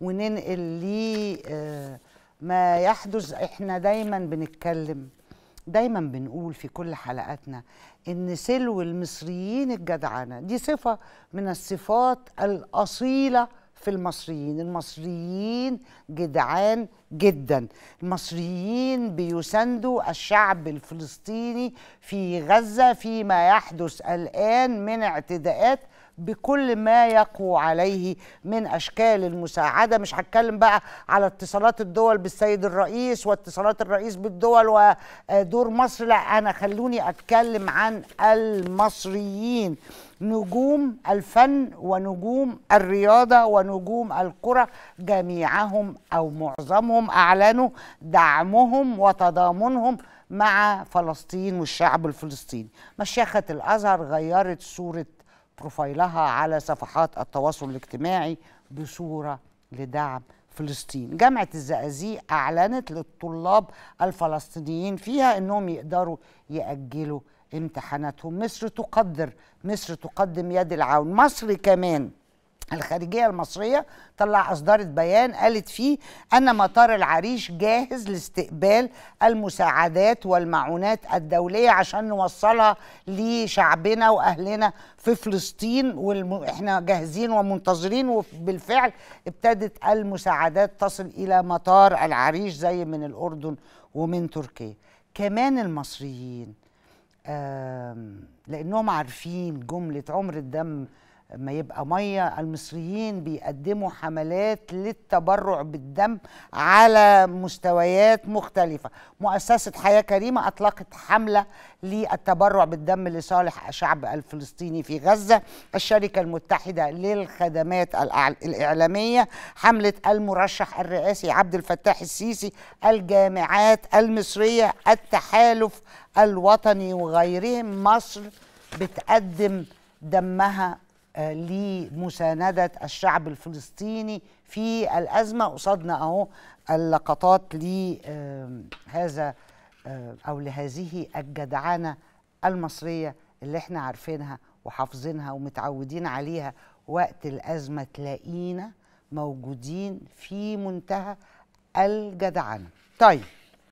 وننقل لي آه، ما يحدث احنا دايما بنتكلم دايما بنقول في كل حلقاتنا ان سلو المصريين الجدعنه دي صفه من الصفات الاصيله في المصريين المصريين جدعان جدا المصريين بيساندوا الشعب الفلسطيني في غزة فيما يحدث الآن من اعتداءات بكل ما يقوى عليه من اشكال المساعده مش هتكلم بقى على اتصالات الدول بالسيد الرئيس واتصالات الرئيس بالدول ودور مصر لا انا خلوني اتكلم عن المصريين نجوم الفن ونجوم الرياضه ونجوم ونجوم الكرة جميعهم أو معظمهم أعلنوا دعمهم وتضامنهم مع فلسطين والشعب الفلسطيني مشيخة الأزهر غيرت صورة بروفايلها على صفحات التواصل الاجتماعي بصورة لدعم فلسطين جامعة الزقازيق أعلنت للطلاب الفلسطينيين فيها أنهم يقدروا يأجلوا امتحاناتهم مصر تقدر مصر تقدم يد العون مصر كمان الخارجية المصرية طلع أصدرت بيان قالت فيه أن مطار العريش جاهز لاستقبال المساعدات والمعونات الدولية عشان نوصلها لشعبنا وأهلنا في فلسطين وإحنا إحنا جاهزين ومنتظرين وبالفعل ابتدت المساعدات تصل إلى مطار العريش زي من الأردن ومن تركيا كمان المصريين لأنهم عارفين جملة عمر الدم ما يبقى ميه المصريين بيقدموا حملات للتبرع بالدم على مستويات مختلفه مؤسسه حياه كريمه اطلقت حمله للتبرع بالدم لصالح الشعب الفلسطيني في غزه الشركه المتحده للخدمات الاعلاميه حمله المرشح الرئاسي عبد الفتاح السيسي الجامعات المصريه التحالف الوطني وغيرهم مصر بتقدم دمها آه، لمساندة الشعب الفلسطيني في الأزمة قصادنا أهو اللقطات لهذا آه، آه، أو لهذه الجدعانة المصرية اللي احنا عارفينها وحافظينها ومتعودين عليها وقت الأزمة تلاقينا موجودين في منتهى الجدعنة طيب